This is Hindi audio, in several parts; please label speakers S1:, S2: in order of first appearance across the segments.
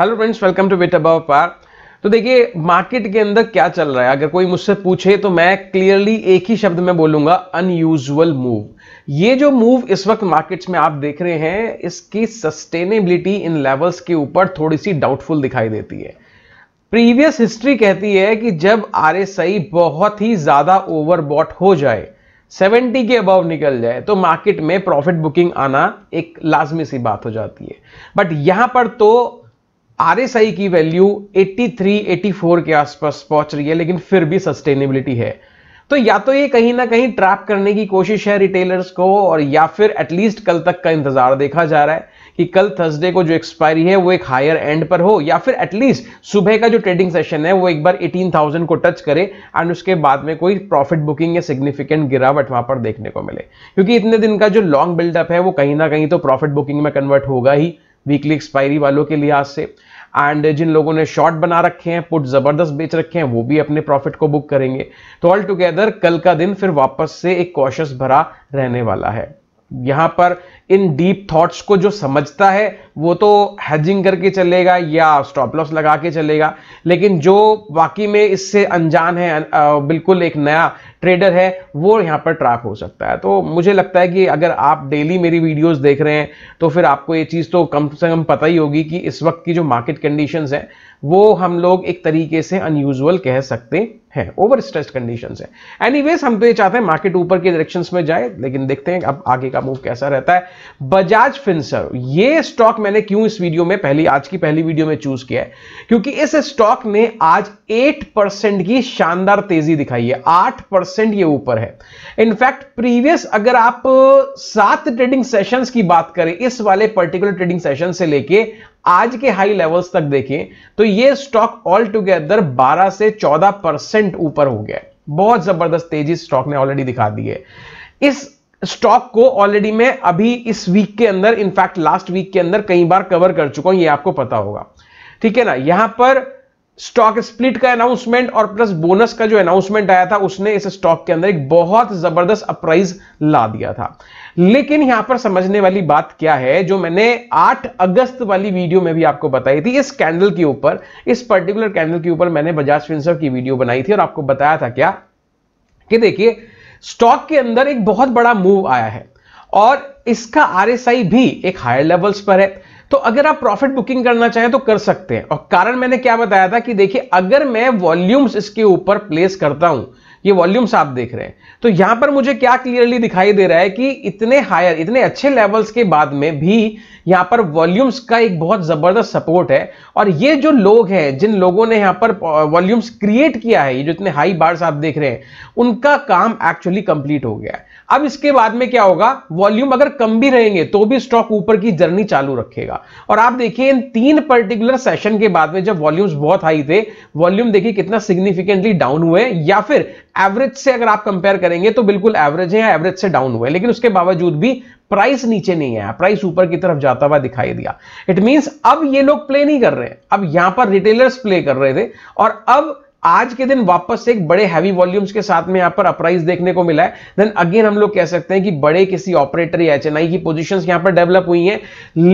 S1: hello friends welcome to bet above par तो देखिए मार्केट के अंदर क्या चल रहा है अगर कोई मुझसे पूछे तो मैं क्लियरली एक ही शब्द में बोलूंगा अनयूजुअल मूव ये जो मूव इस वक्त मार्केट्स में आप देख रहे हैं इसकी सस्टेनेबिलिटी इन लेवल्स के ऊपर थोड़ी सी डाउटफुल दिखाई देती है प्रीवियस हिस्ट्री कहती है कि जब आर बहुत ही ज़्यादा ओवरबॉट हो जाए 70 के अबव निकल जाए तो मार्केट में प्रॉफिट बुकिंग आना एक लाजमी सी बात हो जाती है बट यहां पर तो आरएसआई की वैल्यू 83, 84 के आसपास पहुंच रही है लेकिन फिर भी सस्टेनेबिलिटी है तो या तो ये कहीं ना कहीं ट्रैप करने की कोशिश है रिटेलर्स को और या फिर एटलीस्ट कल तक का इंतजार देखा जा रहा है कि कल थर्सडे को जो एक्सपायरी है वो एक हायर एंड पर हो या फिर एटलीस्ट सुबह का जो ट्रेडिंग सेशन है वो एक बार 18,000 को टच करे एंड उसके बाद में कोई प्रॉफिट बुकिंग या सिग्निफिकेंट गिरावट वहां पर देखने को मिले क्योंकि इतने दिन का जो लॉन्ग बिल्डअप है वो कहीं ना कहीं तो प्रॉफिट बुकिंग में कन्वर्ट होगा ही वीकली एक्सपायरी वालों के लिहाज से एंड जिन लोगों ने शॉर्ट बना रखे हैं पुट ज़बरदस्त बेच रखे हैं वो भी अपने प्रॉफिट को बुक करेंगे तो ऑल टुगेदर कल का दिन फिर वापस से एक कॉशस भरा रहने वाला है यहाँ पर इन डीप थॉट्स को जो समझता है वो तो हैजिंग करके चलेगा या स्टॉप लॉस लगा के चलेगा लेकिन जो वाकई में इससे अनजान है बिल्कुल एक नया ट्रेडर है वो यहाँ पर ट्रैप हो सकता है तो मुझे लगता है कि अगर आप डेली मेरी वीडियोस देख रहे हैं तो फिर आपको ये चीज़ तो कम से कम पता ही होगी कि इस वक्त की जो मार्केट कंडीशंस हैं वो हम लोग एक तरीके से अनयूजल कह सकते हैं ओवर स्ट्रेस कंडीशन है वेज हम तो ये चाहते हैं मार्केट ऊपर के डायरेक्शन में जाए लेकिन देखते हैं अब आगे का मूव कैसा रहता है बजाज फिंसर ये स्टॉक मैंने क्यों इस वीडियो में पहली आज की पहली वीडियो में चूज किया है क्योंकि इस स्टॉक ने आज 8 परसेंट की शानदार तेजी दिखाई है 8 परसेंट ये ऊपर है इनफैक्ट प्रीवियस अगर आप सात ट्रेडिंग सेशंस की बात करें इस वाले पर्टिकुलर ट्रेडिंग सेशन से लेके आज के हाई लेवल्स तक देखें तो ये स्टॉक ऑल टुगेदर 12 से 14 परसेंट ऊपर हो गया बहुत जबरदस्त तेजी स्टॉक ने ऑलरेडी दिखा दी है इस स्टॉक को ऑलरेडी मैं अभी इस वीक के अंदर इनफैक्ट लास्ट वीक के अंदर कई बार कवर कर चुका हूं ये आपको पता होगा ठीक है ना यहां पर स्टॉक स्प्लिट का अनाउंसमेंट और प्लस बोनस का जो अनाउंसमेंट आया था उसने इस स्टॉक के अंदर एक बहुत जबरदस्त अप्राइज ला दिया था लेकिन यहां पर समझने वाली बात क्या है जो मैंने 8 अगस्त वाली वीडियो में भी आपको बताई थी इस कैंडल के ऊपर इस पर्टिकुलर कैंडल के ऊपर मैंने बजाज फिंसर की वीडियो बनाई थी और आपको बताया था क्या कि देखिए स्टॉक के अंदर एक बहुत बड़ा मूव आया है और इसका आरएसआई भी एक हायर लेवल्स पर है तो अगर आप प्रॉफिट बुकिंग करना चाहें तो कर सकते हैं और कारण मैंने क्या बताया था कि देखिए अगर मैं वॉल्यूम्स इसके ऊपर प्लेस करता हूं ये वॉल्यूम्स आप देख रहे हैं तो यहां पर मुझे क्या क्लियरली दिखाई दे रहा है कि इतने हायर इतने अच्छे लेवल्स के बाद में भी यहां पर वॉल्यूम्स का एक बहुत जबरदस्त सपोर्ट है और ये जो लोग हैं जिन लोगों ने यहां पर वॉल्यूम्स क्रिएट किया है ये जो इतने हाई बार्स आप देख रहे हैं उनका काम एक्चुअली कंप्लीट हो गया है अब इसके बाद में क्या होगा वॉल्यूम अगर कम भी रहेंगे तो भी स्टॉक ऊपर की जर्नी चालू रखेगा और आप देखिए इन तीन पर्टिकुलर सेशन के बाद में जब वॉल्यूम्स बहुत हाई थे वॉल्यूम देखिए कितना सिग्निफिकेंटली डाउन हुए या फिर एवरेज से अगर आप कंपेयर करेंगे तो बिल्कुल एवरेज है एवरेज से डाउन हुए लेकिन उसके बावजूद भी प्राइस नीचे नहीं आया प्राइस ऊपर की तरफ जाता हुआ दिखाई दिया इट मींस अब ये लोग प्ले नहीं कर रहे हैं अब यहां पर रिटेलर्स प्ले कर रहे थे और अब आज के दिन वापस एक बड़े हैवी वॉल्यूम्स के साथ में यहां पर अपराइज देखने को मिला है देन अगेन हम लोग कह सकते हैं कि बड़े किसी ऑपरेटर या चेन्नई की पोजीशंस यहां पर डेवलप हुई हैं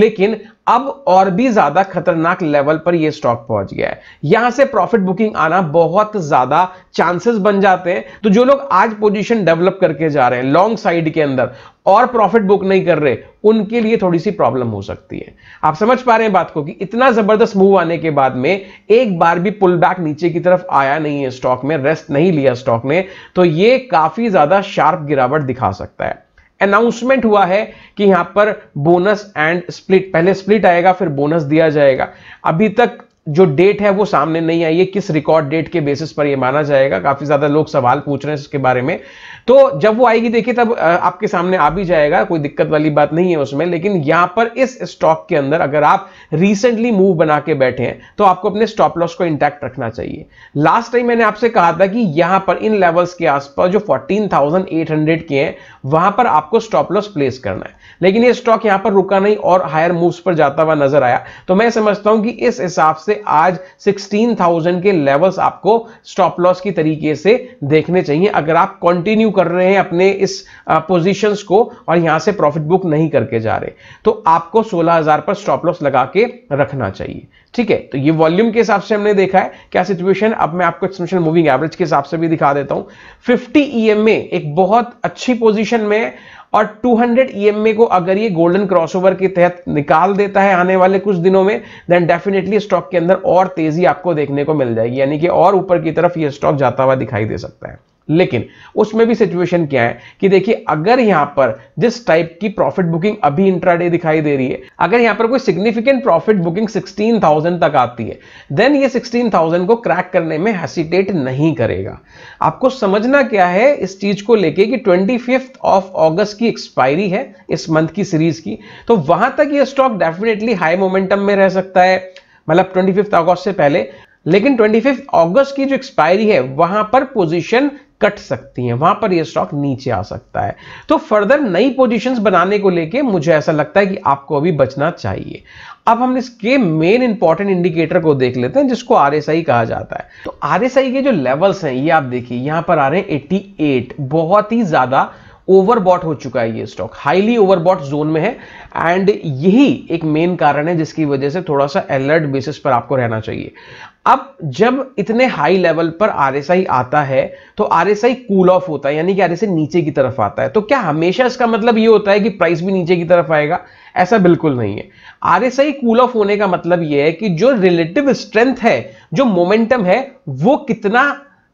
S1: लेकिन अब और भी ज्यादा खतरनाक लेवल पर यह स्टॉक पहुंच गया है यहां से प्रॉफिट बुकिंग आना बहुत ज्यादा चांसेस बन जाते हैं तो जो लोग आज पोजीशन डेवलप करके जा रहे हैं लॉन्ग साइड के अंदर और प्रॉफिट बुक नहीं कर रहे उनके लिए थोड़ी सी प्रॉब्लम हो सकती है आप समझ पा रहे हैं बात को कि इतना जबरदस्त मूव आने के बाद में एक बार भी पुल बैक नीचे की तरफ आया नहीं है स्टॉक में रेस्ट नहीं लिया स्टॉक ने तो यह काफी ज्यादा शार्प गिरावट दिखा सकता है अनाउंसमेंट हुआ है कि यहां पर बोनस एंड स्प्लिट पहले स्प्लिट आएगा फिर बोनस दिया जाएगा अभी तक जो डेट है वो सामने नहीं आई है किस रिकॉर्ड डेट के बेसिस पर ये माना जाएगा काफी ज्यादा लोग सवाल पूछ रहे हैं इसके बारे में तो जब वो आएगी देखिए तब आपके सामने आ भी जाएगा कोई दिक्कत वाली बात नहीं है उसमें लेकिन यहां पर इस स्टॉक के अंदर अगर आप रिसेंटली मूव बना के बैठे हैं तो आपको अपने स्टॉप लॉस को इंटैक्ट रखना चाहिए लास्ट टाइम मैंने आपसे कहा था कि यहां पर इन लेवल्स के आसपास जो फोर्टीन के हैं वहां पर आपको स्टॉप लॉस प्लेस करना है लेकिन ये स्टॉक यहां पर रुका नहीं और हायर मूव्स पर जाता हुआ नजर आया तो मैं समझता हूं कि इस हिसाब से आज 16,000 के लेवल्स आपको स्टॉप लॉस की तरीके से देखने चाहिए अगर आप कंटिन्यू कर रहे हैं अपने इस पोजीशंस को और यहां से प्रॉफिट बुक नहीं करके जा रहे तो आपको 16,000 पर स्टॉप लॉस लगा के रखना चाहिए ठीक है तो ये वॉल्यूम के हिसाब से हमने देखा है क्या सिचुएशन अब मैं आपको एक्सटेंशन मूविंग एवरेज के हिसाब से भी दिखा देता हूं 50 ईएमए एक बहुत अच्छी पोजीशन में और 200 ईएमए को अगर ये गोल्डन क्रॉसओवर के तहत निकाल देता है आने वाले कुछ दिनों में देन डेफिनेटली स्टॉक के अंदर और तेजी आपको देखने को मिल जाएगी यानी कि और ऊपर की तरफ यह स्टॉक जाता हुआ दिखाई दे सकता है लेकिन उसमें भी सिचुएशन क्या है कि देखिए अगर यहां पर जिस टाइप की प्रॉफिट बुकिंग अभी इंट्राडे दिखाई दे रही है अगर यहां पर कोई सिग्निफिकेंट प्रॉफिट बुकिंग 16,000 तक आती है देन ये 16,000 को क्रैक करने में हेसिटेट नहीं करेगा आपको समझना क्या है इस चीज को लेके कि ट्वेंटी ऑफ ऑगस्ट की एक्सपायरी है इस मंथ की सीरीज की तो वहां तक यह स्टॉक डेफिनेटली हाई मोमेंटम में रह सकता है मतलब ट्वेंटी अगस्त से पहले लेकिन 25 अगस्त की जो एक्सपायरी है वहां पर पोजीशन कट सकती हैं वहां पर यह स्टॉक नीचे आ सकता है तो फर्दर नई पोजीशंस बनाने को लेके मुझे ऐसा लगता है कि आपको अभी बचना चाहिए अब हम इसके मेन इंपॉर्टेंट इंडिकेटर को देख लेते हैं जिसको आर कहा जाता है तो आर के जो लेवल्स हैं ये आप देखिए यहां पर आ रहे हैं एट्टी बहुत ही ज्यादा ओवरबॉट हो चुका है ये स्टॉक हाईली ओवरबॉट जोन में है एंड यही एक मेन कारण है जिसकी वजह से थोड़ा सा अलर्ट बेसिस पर आपको रहना चाहिए अब जब इतने हाई लेवल पर आरएसआई आता है तो आरएसआई कूल ऑफ होता है यानी कि आरएसआई नीचे की तरफ आता है तो क्या हमेशा इसका मतलब ये होता है कि प्राइस भी नीचे की तरफ आएगा ऐसा बिल्कुल नहीं है आरएसआई कूल ऑफ होने का मतलब यह है कि जो रिलेटिव स्ट्रेंथ है जो मोमेंटम है वो कितना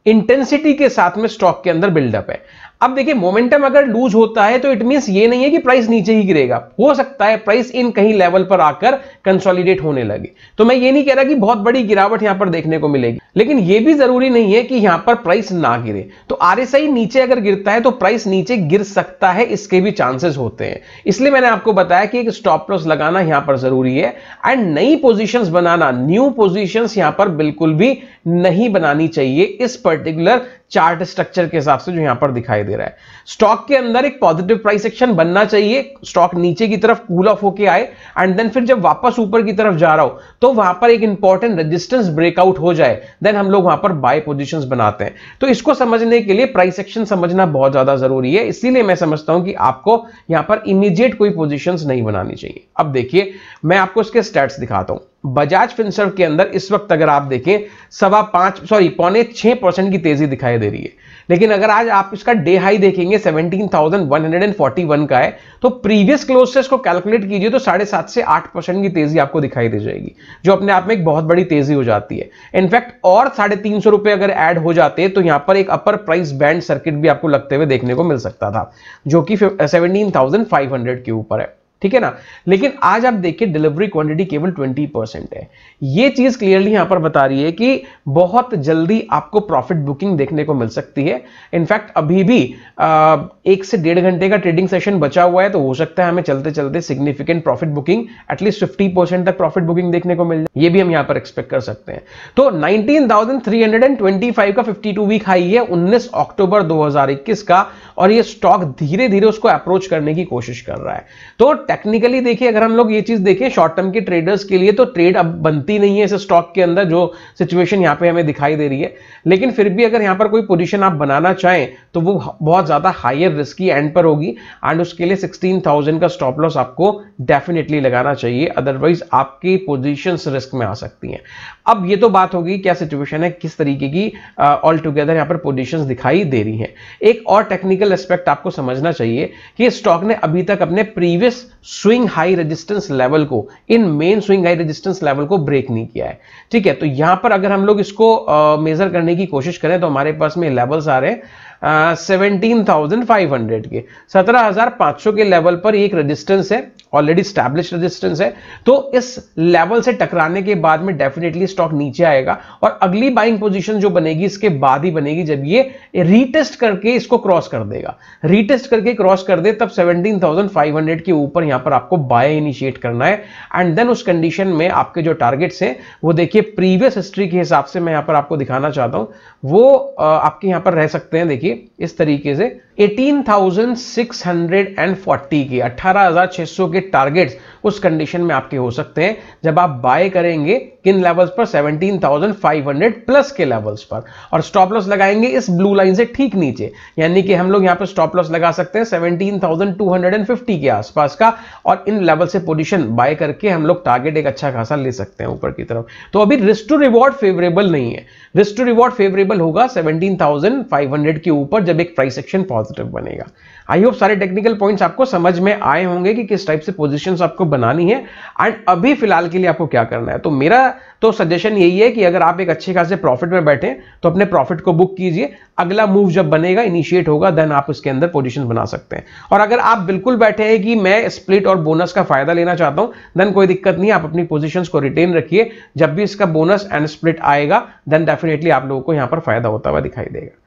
S1: इंटेंसिटी के साथ में स्टॉक के अंदर बिल्डअप है अब देखिए मोमेंटम अगर लूज होता है तो इट मीन ये नहीं है कि प्राइस नीचे ही गिरेगा हो सकता है प्राइस इन कहीं लेवल पर आकर कंसोलिडेट होने लगे तो मैं ये नहीं कह रहा कि बहुत बड़ी गिरावट यहां पर देखने को मिलेगी लेकिन ये भी जरूरी नहीं है कि यहां पर प्राइस ना गिरे तो आरएसआई नीचे अगर गिरता है तो प्राइस नीचे गिर सकता है इसके भी चांसेस होते हैं इसलिए मैंने आपको बताया कि एक स्टॉप लॉस लगाना यहां पर जरूरी है एंड नई पोजिशन बनाना न्यू पोजिशन यहां पर बिल्कुल भी नहीं बनानी चाहिए इस पर्टिकुलर चार्ट स्ट्रक्चर के हिसाब से जो यहां पर दिखाई दे रहा है स्टॉक के अंदर एक पॉजिटिव प्राइस एक्शन बनना चाहिए स्टॉक नीचे की तरफ कूल ऑफ होके आए एंड देन फिर जब वापस ऊपर की तरफ जा रहा हो तो वहां पर एक इंपॉर्टेंट रेजिस्टेंस ब्रेकआउट हो जाए देन हम लोग वहां पर बाय पोजिशन बनाते हैं तो इसको समझने के लिए प्राइस एक्शन समझना बहुत ज्यादा जरूरी है इसीलिए मैं समझता हूं कि आपको यहां पर इमीजिएट कोई पोजिशन नहीं बनानी चाहिए अब देखिए मैं आपको इसके स्टेट्स दिखाता हूं बजाज फिनसर्व के अंदर इस वक्त अगर आप देखें सवा पांच सॉरी पौने छह परसेंट की तेजी दिखाई दे रही है लेकिन अगर आज आप इसका डे हाई देखेंगे 17,141 का है तो प्रीवियस क्लोज से इसको कैलकुलेट कीजिए तो साढ़े सात से आठ परसेंट की तेजी आपको दिखाई दे जाएगी जो अपने आप में एक बहुत बड़ी तेजी हो जाती है इनफैक्ट और साढ़े तीन सौ रुपए अगर एड हो जाते तो यहां पर एक अपर प्राइस बैंड सर्किट भी आपको लगते हुए देखने को मिल सकता था जो कि सेवनटीन के ऊपर है ठीक है ना लेकिन आज आप देखिए डिलीवरी क्वांटिटी केवल 20 परसेंट है ये चीज क्लियरली यहां पर बता रही है कि बहुत जल्दी आपको प्रॉफिट बुकिंग देखने को मिल सकती है इनफैक्ट अभी भी आ, एक से डेढ़ घंटे का ट्रेडिंग सेशन बचा हुआ है तो हो सकता है हमें चलते चलते significant profit booking at least fifty percent तक प्रॉफिट बुकिंग देखने को मिल जाए ये भी हम यहां पर एक्सपेक्ट कर सकते हैं तो नाइनटीन का फिफ्टी वीक हाई है उन्नीस अक्टूबर दो का और यह स्टॉक धीरे धीरे उसको अप्रोच करने की कोशिश कर रहा है तो टेक्निकली देखिए अगर हम लोग ये चीज देखें शॉर्ट टर्म के ट्रेडर्स के लिए तो ट्रेड अब बनती नहीं है इस स्टॉक के अंदर जो सिचुएशन यहाँ पे हमें दिखाई दे रही है लेकिन फिर भी अगर यहाँ पर कोई पोजीशन आप बनाना चाहें तो वो बहुत ज्यादा हायर रिस्क की एंड पर होगी एंड उसके लिए सिक्सटीन का स्टॉप लॉस आपको डेफिनेटली लगाना चाहिए अदरवाइज आपकी पोजिशन रिस्क में आ सकती हैं अब ये तो बात होगी क्या सिचुएशन है किस तरीके की ऑल टुगेदर यहाँ पर पोजिशन दिखाई दे रही है एक और टेक्निकल एस्पेक्ट आपको समझना चाहिए कि स्टॉक ने अभी तक अपने previous swing high resistance level को इन main swing high resistance level को ब्रेक नहीं किया है ठीक है तो यहां पर अगर हम लोग इसको मेजर करने की कोशिश करें तो हमारे पास में लेवल्स आ रहे हैं 17,500 थाउजेंड फाइव हंड्रेड के सत्रह हजार सौ के लेवल पर एक रेजिस्टेंस है ऑलरेडी स्टैब्लिश रेजिस्टेंस है तो इस लेवल से टकराने के बाद में डेफिनेटली स्टॉक नीचे आएगा और अगली बाइंग पोजीशन जो बनेगी इसके बाद ही बनेगी जब ये रीटेस्ट करके इसको क्रॉस कर देगा रीटेस्ट करके क्रॉस कर दे तब 17,500 के ऊपर यहां पर आपको बाय इनिशिएट करना है एंड देन उस कंडीशन में आपके जो टारगेट्स हैं वो देखिए प्रीवियस हिस्ट्री के हिसाब से मैं यहां पर आपको दिखाना चाहता हूं वो आपके यहां पर रह सकते हैं देखिए इस तरीके से 18,640 के 18,600 के टारगेट्स उस कंडीशन में आपके हो सकते हैं जब आप बाय करेंगे किन लेवल्स पर 17,500 प्लस के लेवल्स पर और स्टॉप लॉस लगाएंगे इस ब्लू लाइन से ठीक नीचे यानी कि हम लोग यहां पर स्टॉप लॉस लगा सकते हैं 17,250 के आसपास का और इन लेवल से पोजीशन बाय करके हम लोग टारगेट एक अच्छा खासा ले सकते हैं ऊपर की तरफ तो अभी रिस्क टू रिवॉर्ड फेवरेबल नहीं है रिस्क टू रिवॉर्ड फेवरेबल होगा सेवनटीन के ऊपर जब एक प्राइस एक्शन पॉजिटिव बनेगा आई होप सारे टेक्निकल पॉइंट्स आपको समझ में आए होंगे कि किस टाइप से पोजीशंस आपको बनानी है एंड अभी फिलहाल के लिए आपको क्या करना है तो मेरा तो सजेशन यही है कि अगर आप एक अच्छे खासे प्रॉफिट में बैठे तो अपने प्रॉफिट को बुक कीजिए अगला मूव जब बनेगा इनिशिएट होगा देन आप उसके अंदर पोजिशन बना सकते हैं और अगर आप बिल्कुल बैठे हैं कि मैं स्प्लिट और बोनस का फायदा लेना चाहता हूं देन कोई दिक्कत नहीं आप अपनी पोजिशन को रिटेन रखिए जब भी इसका बोनस एंड स्प्लिट आएगा देन डेफिनेटली आप लोगों को यहां पर फायदा होता हुआ दिखाई देगा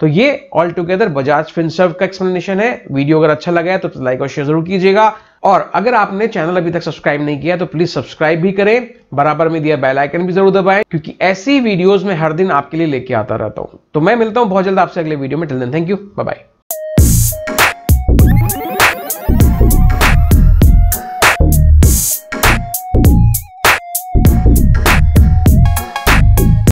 S1: तो ये ऑल टुगेदर बजाज फिनसर्व का एक्सप्लेनेशन है वीडियो अगर अच्छा लगा है तो लाइक और शेयर जरूर कीजिएगा और अगर आपने चैनल अभी तक सब्सक्राइब नहीं किया तो प्लीज सब्सक्राइब भी करें बराबर में दिया बेल आइकन भी जरूर दबाएं क्योंकि ऐसी वीडियोस में हर दिन आपके लिए लेके आता रहता हूं तो मैं मिलता हूं बहुत जल्द आपसे अगले वीडियो में till then thank you bye bye